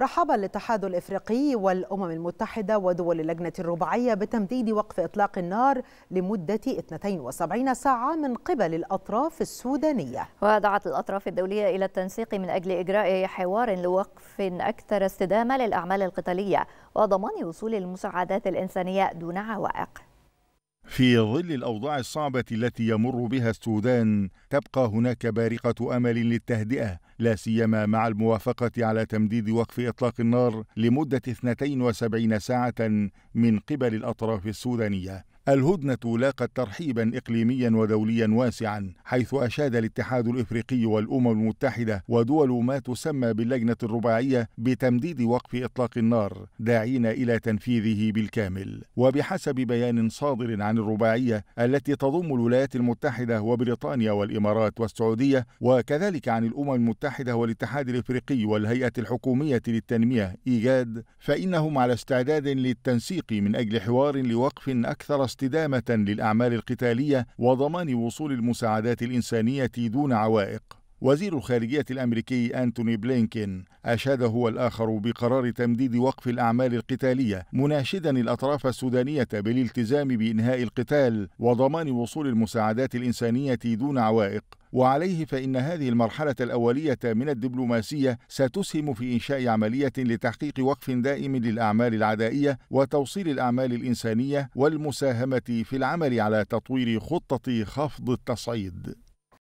رحب الاتحاد الافريقي والامم المتحده ودول اللجنه الرباعيه بتمديد وقف اطلاق النار لمده 72 ساعه من قبل الاطراف السودانيه. ودعت الاطراف الدوليه الى التنسيق من اجل اجراء حوار لوقف اكثر استدامه للاعمال القتاليه وضمان وصول المساعدات الانسانيه دون عوائق. في ظل الاوضاع الصعبه التي يمر بها السودان تبقى هناك بارقه امل للتهدئه لا سيما مع الموافقه على تمديد وقف اطلاق النار لمده 72 ساعه من قبل الاطراف السودانيه الهدنة لاقت ترحيبا إقليميا ودوليا واسعا حيث أشاد الاتحاد الإفريقي والأمم المتحدة ودول ما تسمى باللجنة الرباعية بتمديد وقف إطلاق النار داعين إلى تنفيذه بالكامل وبحسب بيان صادر عن الرباعية التي تضم الولايات المتحدة وبريطانيا والإمارات والسعودية وكذلك عن الأمم المتحدة والاتحاد الإفريقي والهيئة الحكومية للتنمية إيجاد فإنهم على استعداد للتنسيق من أجل حوار لوقف أكثر استدامة للأعمال القتالية وضمان وصول المساعدات الإنسانية دون عوائق. وزير الخارجية الأمريكي أنتوني بلينكين أشاد هو الآخر بقرار تمديد وقف الأعمال القتالية مناشدا الأطراف السودانية بالالتزام بإنهاء القتال وضمان وصول المساعدات الإنسانية دون عوائق وعليه فإن هذه المرحلة الأولية من الدبلوماسية ستسهم في إنشاء عملية لتحقيق وقف دائم للأعمال العدائية وتوصيل الأعمال الإنسانية والمساهمة في العمل على تطوير خطة خفض التصعيد